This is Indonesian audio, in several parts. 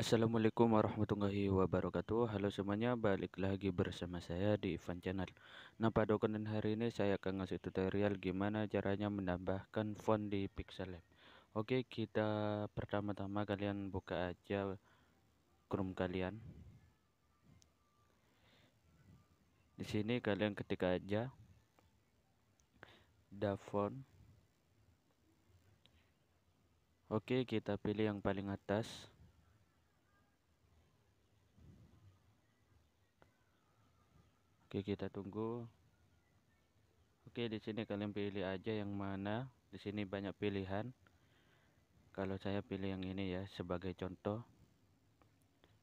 Assalamualaikum warahmatullahi wabarakatuh Halo semuanya balik lagi bersama saya di Ivan Channel Nah pada konten hari ini saya akan ngasih tutorial gimana caranya menambahkan font di Pixel Lab Oke kita pertama-tama kalian buka aja Chrome kalian Di sini kalian ketik aja da font. Oke kita pilih yang paling atas Oke, kita tunggu. Oke, di sini kalian pilih aja yang mana. Di sini banyak pilihan. Kalau saya pilih yang ini ya sebagai contoh.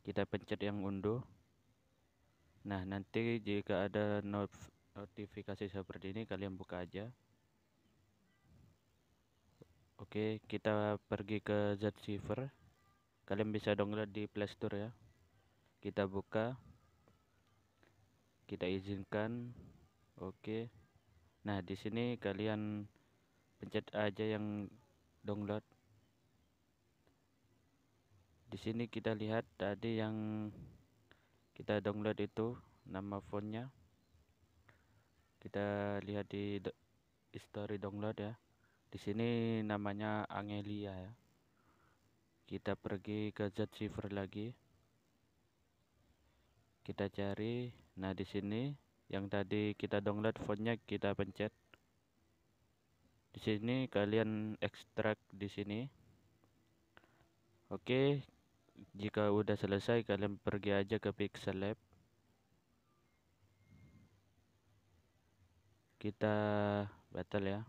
Kita pencet yang unduh. Nah, nanti jika ada notifikasi seperti ini kalian buka aja. Oke, kita pergi ke Zephyr. Kalian bisa download di Play Store ya. Kita buka kita izinkan oke okay. nah di sini kalian pencet aja yang download di sini kita lihat tadi yang kita download itu nama fontnya kita lihat di history download ya di sini namanya Angelia ya kita pergi ke Z Shiver lagi kita cari nah di sini yang tadi kita download fontnya kita pencet di sini kalian ekstrak di sini oke jika udah selesai kalian pergi aja ke pixel lab kita battle ya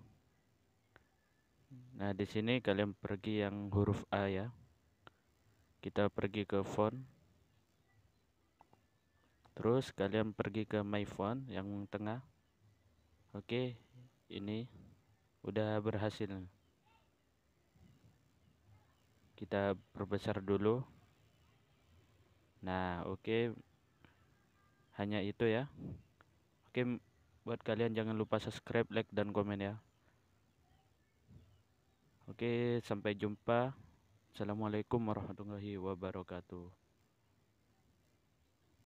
nah di sini kalian pergi yang huruf A ya kita pergi ke font terus kalian pergi ke my phone yang tengah oke okay, ini udah berhasil kita perbesar dulu nah oke okay. hanya itu ya oke okay, buat kalian jangan lupa subscribe like dan komen ya oke sampai jumpa Assalamualaikum warahmatullahi wabarakatuh